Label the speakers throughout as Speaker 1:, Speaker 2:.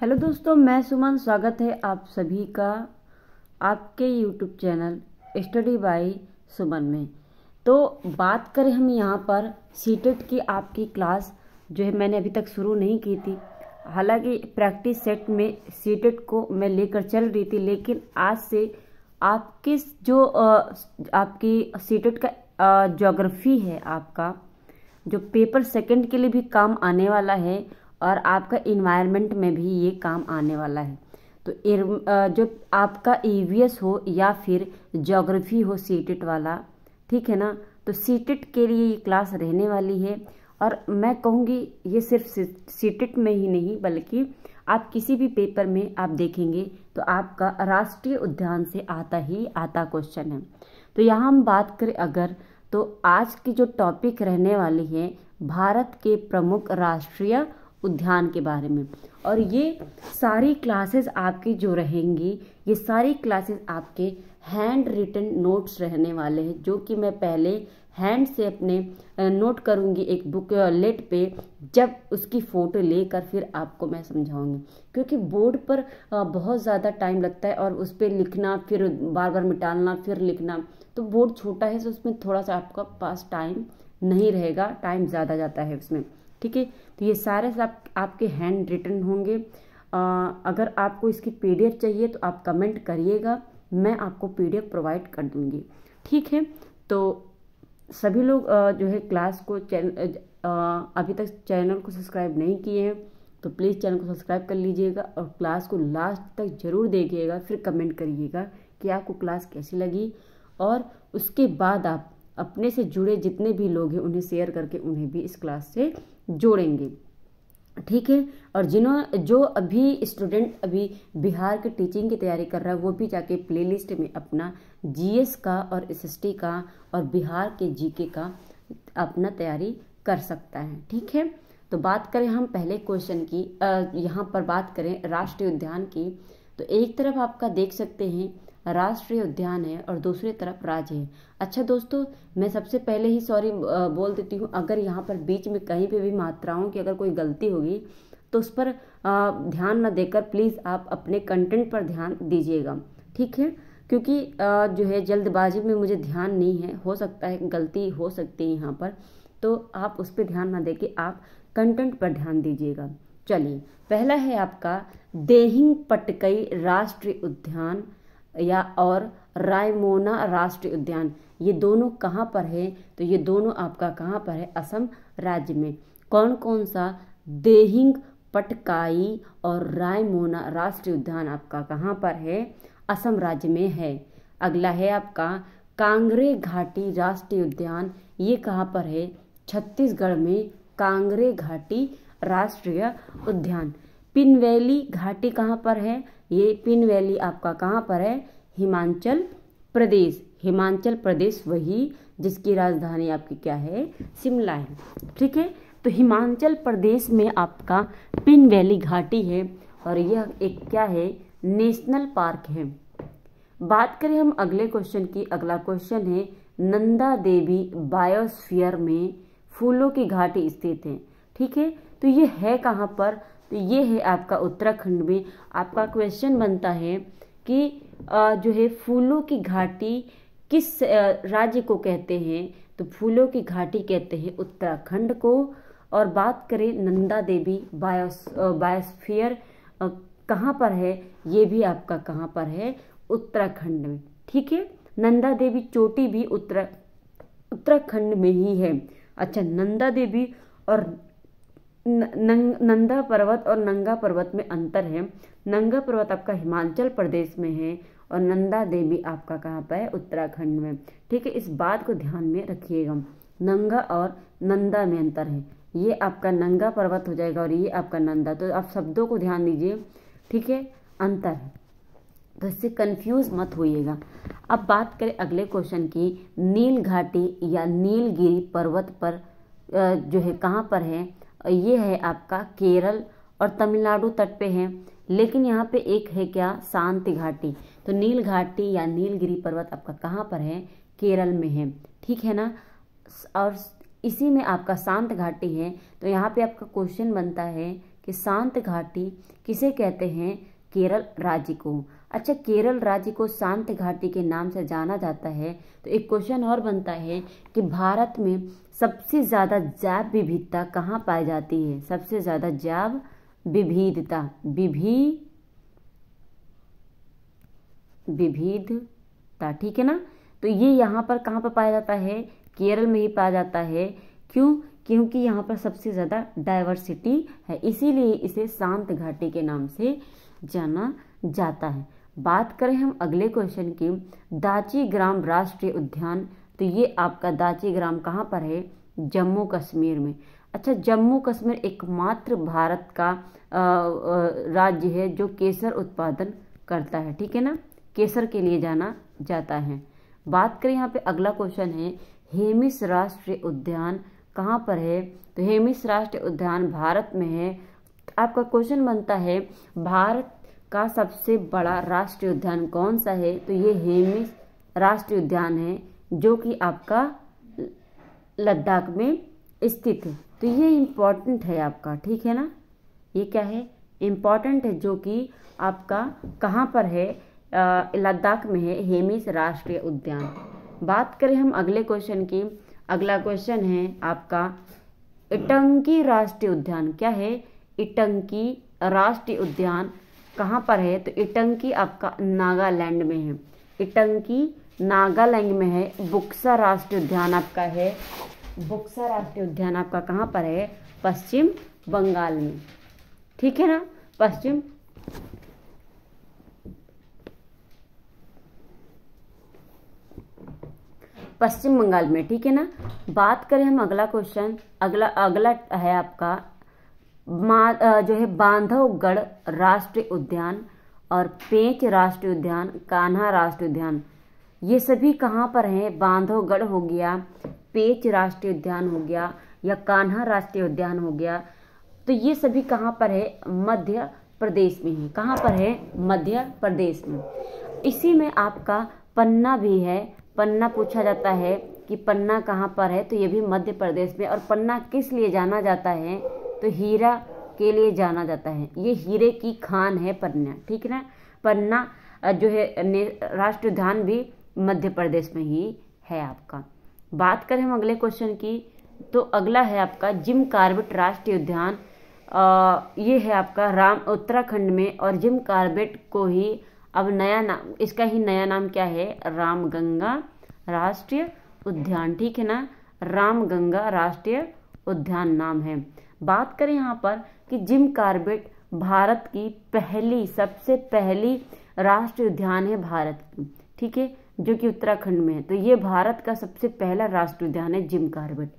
Speaker 1: hello दोस्तों मैं सुमन स्वागत है आप सभी का आपके YouTube channel study by Suman में तो बात करें हम यहाँ पर सीटेट e की आपकी क्लास जो है मैंने अभी तक शुरू नहीं की थी हालांकि प्रैक्टिस सेट में सीटेट e को मैं लेकर चल रही थी लेकिन आज से आपके जो आपकी सीटेट e का जोग्राफ़ी है आपका जो पेपर सेकंड के लिए भी काम आने वाला है और आपका इन्वायरमेंट में भी ये काम आने वाला है तो जो आपका ई हो या फिर जोग्राफी हो सी वाला ठीक है ना तो सी के लिए ये क्लास रहने वाली है और मैं कहूँगी ये सिर्फ सी में ही नहीं बल्कि आप किसी भी पेपर में आप देखेंगे तो आपका राष्ट्रीय उद्यान से आता ही आता क्वेश्चन है तो यहाँ हम बात करें अगर तो आज की जो टॉपिक रहने वाली है भारत के प्रमुख राष्ट्रीय उद्यान के बारे में और ये सारी क्लासेस आपकी जो रहेंगी ये सारी क्लासेस आपके हैंड रिटन नोट्स रहने वाले हैं जो कि मैं पहले हैंड से अपने नोट करूँगी एक बुक लेट पे जब उसकी फ़ोटो लेकर फिर आपको मैं समझाऊंगी क्योंकि बोर्ड पर बहुत ज़्यादा टाइम लगता है और उस पर लिखना फिर बार बार मिटालना फिर लिखना तो बोर्ड छोटा है तो उसमें थोड़ा सा आपका पास टाइम नहीं रहेगा टाइम ज़्यादा जाता है उसमें ठीक है तो ये सारे आप, आपके हैंड रिटर्न होंगे आ, अगर आपको इसकी पी चाहिए तो आप कमेंट करिएगा मैं आपको पी प्रोवाइड कर दूँगी ठीक है तो सभी लोग जो है क्लास को चैनल अभी तक चैनल को सब्सक्राइब नहीं किए हैं तो प्लीज़ चैनल को सब्सक्राइब कर लीजिएगा और क्लास को लास्ट तक ज़रूर देखिएगा फिर कमेंट करिएगा कि आपको क्लास कैसी लगी और उसके बाद आप अपने से जुड़े जितने भी लोग हैं उन्हें शेयर करके उन्हें भी इस क्लास से जोड़ेंगे ठीक है और जिन्हों जो अभी स्टूडेंट अभी बिहार के टीचिंग की तैयारी कर रहा है वो भी जाके प्लेलिस्ट में अपना जीएस का और एसएसटी का और बिहार के जीके का अपना तैयारी कर सकता है ठीक है तो बात करें हम पहले क्वेश्चन की यहाँ पर बात करें राष्ट्रीय उद्यान की तो एक तरफ आपका देख सकते हैं राष्ट्रीय उद्यान है और दूसरी तरफ राज्य है अच्छा दोस्तों मैं सबसे पहले ही सॉरी बोल देती हूँ अगर यहाँ पर बीच में कहीं पे भी मात्राओं की अगर कोई गलती होगी तो उस पर ध्यान ना देकर प्लीज़ आप अपने कंटेंट पर ध्यान दीजिएगा ठीक है क्योंकि जो है जल्दबाजी में मुझे ध्यान नहीं है हो सकता है गलती हो सकती है यहाँ पर तो आप उस पर ध्यान ना दे के आप कंटेंट पर ध्यान दीजिएगा चलिए पहला है आपका देहिंग पटकई राष्ट्रीय उद्यान या और रायमोना राष्ट्रीय उद्यान ये दोनों कहाँ पर है तो ये दोनों आपका कहाँ पर है असम राज्य में कौन कौन सा देहिंग पटकाई और रायमोना राष्ट्रीय उद्यान आपका कहाँ पर है असम राज्य में है अगला है आपका कांगरे घाटी राष्ट्रीय उद्यान ये कहाँ पर है छत्तीसगढ़ में कांगरे घाटी राष्ट्रीय उद्यान पिन वैली घाटी कहाँ पर है ये पिन वैली आपका कहाँ पर है हिमाचल प्रदेश हिमाचल प्रदेश वही जिसकी राजधानी आपकी क्या है शिमला है ठीक है तो हिमाचल प्रदेश में आपका पिन वैली घाटी है और यह एक क्या है नेशनल पार्क है बात करें हम अगले क्वेश्चन की अगला क्वेश्चन है नंदा देवी बायोस्फीयर में फूलों की घाटी स्थित है ठीक है तो ये है कहाँ पर तो ये है आपका उत्तराखंड में आपका क्वेश्चन बनता है कि जो है फूलों की घाटी किस राज्य को कहते हैं तो फूलों की घाटी कहते हैं उत्तराखंड को और बात करें नंदा देवी बायोस बायोस्फीयर कहाँ पर है ये भी आपका कहाँ पर है उत्तराखंड में ठीक है नंदा देवी चोटी भी उत्तरा उत्तराखंड में ही है अच्छा नंदा देवी और नंग, नंदा पर्वत और नंगा पर्वत में अंतर है नंगा पर्वत आपका हिमाचल प्रदेश में है और नंदा देवी आपका कहाँ पर है उत्तराखंड में ठीक है इस बात को ध्यान में रखिएगा नंगा और नंदा में अंतर है ये आपका नंगा पर्वत हो जाएगा और ये आपका नंदा तो आप शब्दों को ध्यान दीजिए ठीक है अंतर है तो इससे कन्फ्यूज़ मत होइएगा अब बात करें अगले क्वेश्चन की नील घाटी या नीलगिरी पर्वत पर जो है कहाँ पर है ये है आपका केरल और तमिलनाडु तट पे है लेकिन यहाँ पे एक है क्या शांति घाटी तो नील घाटी या नीलगिरी पर्वत आपका कहाँ पर है केरल में है ठीक है ना और इसी में आपका शांत घाटी है तो यहाँ पे आपका क्वेश्चन बनता है कि शांत घाटी किसे कहते हैं केरल राज्य को अच्छा केरल राज्य को शांत घाटी के नाम से जाना जाता है तो एक क्वेश्चन और बनता है कि भारत में सबसे ज़्यादा जैव विविधता कहाँ पाई जाती है सबसे ज़्यादा जैव विविधता विभी विविधता ठीक है ना तो ये यहाँ पर कहाँ पर पाया जाता है केरल में ही पाया जाता है क्यों क्योंकि यहाँ पर सबसे ज़्यादा डाइवर्सिटी है इसीलिए इसे शांत घाटी के नाम से जाना जाता है बात करें हम अगले क्वेश्चन की दाची ग्राम राष्ट्रीय उद्यान तो ये आपका दाची ग्राम कहाँ पर है जम्मू कश्मीर में अच्छा जम्मू कश्मीर एकमात्र भारत का राज्य है जो केसर उत्पादन करता है ठीक है ना केसर के लिए जाना जाता है बात करें यहाँ पे अगला क्वेश्चन है हेमिस राष्ट्रीय उद्यान कहाँ पर है तो हेमिस राष्ट्रीय उद्यान भारत में है आपका क्वेश्चन बनता है भारत का सबसे बड़ा राष्ट्रीय उद्यान कौन सा है तो ये हेमिस राष्ट्रीय उद्यान है जो कि आपका लद्दाख में स्थित है तो ये इम्पोर्टेंट है आपका ठीक है ना ये क्या है इम्पोर्टेंट है जो कि आपका कहाँ पर है लद्दाख में है हेमिस राष्ट्रीय उद्यान बात करें हम अगले क्वेश्चन की अगला क्वेश्चन है आपका इटंकी राष्ट्रीय उद्यान क्या है इटंकी राष्ट्रीय उद्यान कहाँ पर है तो इटंकी आपका नागालैंड में है इटंकी नागालैंड में है बुक्सा राष्ट्रीय उद्यान आपका है बुक्सा राष्ट्रीय उद्यान आपका कहाँ पर है पश्चिम बंगाल में ठीक है ना पश्चिम पश्चिम बंगाल में ठीक है ना बात करें हम अगला क्वेश्चन अगला अगला है आपका जो है बांधवगढ़ राष्ट्रीय उद्यान और पेंच राष्ट्रीय उद्यान कान्हा राष्ट्रीय उद्यान ये सभी कहाँ पर हैं बांधवगढ़ हो गया पेंच राष्ट्रीय उद्यान हो गया या कान्हा राष्ट्रीय उद्यान हो गया तो ये सभी कहाँ पर है मध्य प्रदेश में है कहाँ पर है मध्य प्रदेश में इसी में आपका पन्ना भी है पन्ना पूछा जाता है कि पन्ना कहाँ पर है तो ये भी मध्य प्रदेश में और पन्ना किस लिए जाना जाता है तो हीरा के लिए जाना जाता है ये हीरे की खान है पन्ना ठीक है ना पन्ना जो है राष्ट्र उद्यान भी मध्य प्रदेश में ही है आपका बात करें हम अगले क्वेश्चन की तो अगला है आपका जिम कार्बेट राष्ट्रीय उद्यान ये है आपका राम उत्तराखंड में और जिम कार्बेट को ही अब नया नाम इसका ही नया नाम क्या है रामगंगा राष्ट्रीय उद्यान ठीक है ना रामगंगा राष्ट्रीय उद्यान नाम है बात करें यहाँ पर कि जिम कार्बेट भारत की पहली सबसे पहली राष्ट्रीय उद्यान है भारत की ठीक है जो कि उत्तराखंड में है तो ये भारत का सबसे पहला राष्ट्रीय उद्यान है जिम कार्बेट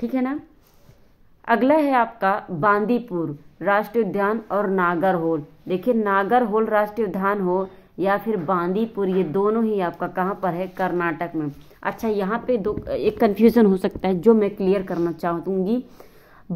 Speaker 1: ठीक है ना अगला है आपका बांदीपुर राष्ट्रीय उद्यान और नागर होल देखिए नागर होल राष्ट्रीय उद्यान हो या फिर बांदीपुर ये दोनों ही आपका कहाँ पर है कर्नाटक में अच्छा यहाँ पे दो एक कन्फ्यूज़न हो सकता है जो मैं क्लियर करना चाहूँगी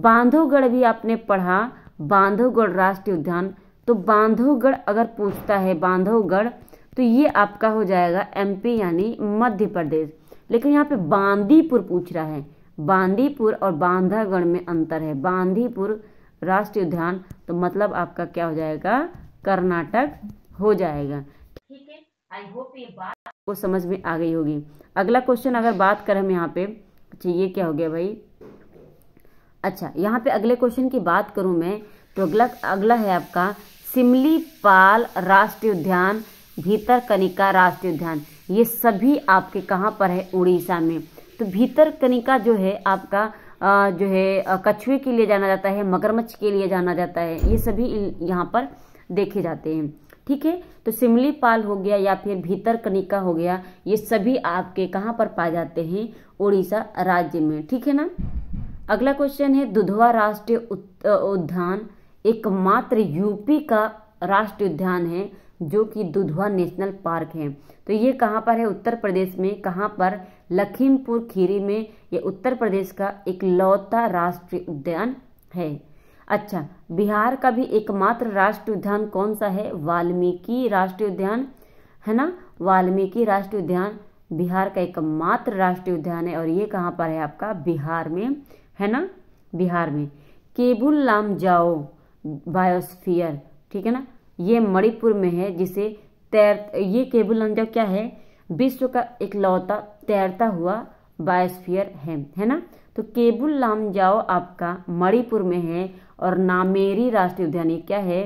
Speaker 1: बांधवगढ़ भी आपने पढ़ा बांधवगढ़ राष्ट्रीय उद्यान तो बांधवगढ़ अगर पूछता है बांधवगढ़ तो ये आपका हो जाएगा एमपी यानी मध्य प्रदेश लेकिन यहाँ पे बांदीपुर पूछ रहा है बांदीपुर और बांधागढ़ में अंतर है बांदीपुर राष्ट्रीय उद्यान तो मतलब आपका क्या हो जाएगा कर्नाटक हो जाएगा ठीक है आई होप ये बात आपको समझ में आ गई होगी अगला क्वेश्चन अगर बात करें हम यहाँ पे अच्छा ये क्या हो गया भाई अच्छा यहाँ पे अगले क्वेश्चन की बात करूँ मैं तो अगला अगला है आपका सिमली पाल राष्ट्रीय उद्यान भीतर कनिका राष्ट्रीय उद्यान ये सभी आपके कहाँ पर है उड़ीसा में तो भीतर कनिका जो है आपका जो है कछुए के लिए जाना जाता है मगरमच्छ के लिए जाना जाता है ये सभी यहाँ पर देखे जाते हैं ठीक है तो सिमली पाल हो गया या फिर भीतर कनिका हो गया ये सभी आपके कहाँ पर पाए जाते हैं उड़ीसा राज्य में ठीक है ना अगला क्वेश्चन है दुधवा राष्ट्रीय उद्यान एकमात्र यूपी का राष्ट्रीय उद्यान है जो कि दुधवा नेशनल पार्क है तो ये कहाँ पर है उत्तर प्रदेश में कहाँ पर लखीमपुर खीरी में ये उत्तर प्रदेश का एक लौता राष्ट्रीय उद्यान है अच्छा बिहार का भी एकमात्र राष्ट्रीय उद्यान कौन सा है वाल्मीकि राष्ट्रीय उद्यान है ना वाल्मीकि राष्ट्रीय उद्यान बिहार का एकमात्र राष्ट्रीय उद्यान है और ये कहाँ पर है आपका बिहार में है ना बिहार में केबुल लाम जाओ बायोस्फीयर ठीक है ना ये मणिपुर में है जिसे तैर ये केबुल लाम जाओ क्या है विश्व का इकलौता तैरता हुआ बायोस्फीयर है है ना तो केबुल लाम जाओ आपका मणिपुर में है और नामेरी राष्ट्रीय उद्यान ये क्या है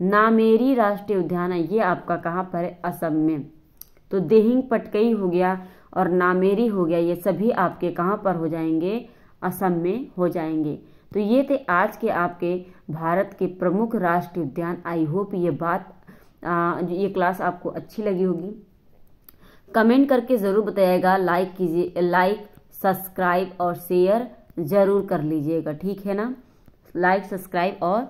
Speaker 1: नामेरी राष्ट्रीय उद्यान है ये आपका कहाँ पर है असम में तो देहिंग पटकई हो गया और नामेरी हो गया ये सभी आपके कहाँ पर हो जाएंगे असम में हो जाएंगे तो ये थे आज के आपके भारत के प्रमुख राष्ट्रीय उद्यान आई होप ये बात आ, ये क्लास आपको अच्छी लगी होगी कमेंट करके ज़रूर बताइएगा लाइक कीजिए लाइक सब्सक्राइब और शेयर ज़रूर कर लीजिएगा ठीक है ना लाइक सब्सक्राइब और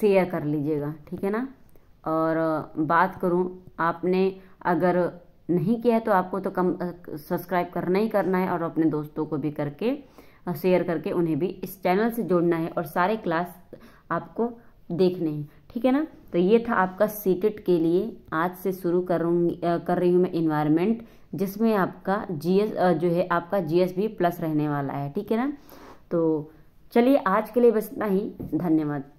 Speaker 1: शेयर कर लीजिएगा ठीक है ना और बात करूँ आपने अगर नहीं किया है तो आपको तो कम सब्सक्राइब करना ही करना है और अपने दोस्तों को भी करके शेयर करके उन्हें भी इस चैनल से जोड़ना है और सारे क्लास आपको देखने हैं ठीक है ना तो ये था आपका सीटेट के लिए आज से शुरू करूँगी कर रही हूँ मैं इन्वायरमेंट जिसमें आपका जीएस जो है आपका जीएस भी प्लस रहने वाला है ठीक है ना तो चलिए आज के लिए बस इतना ही धन्यवाद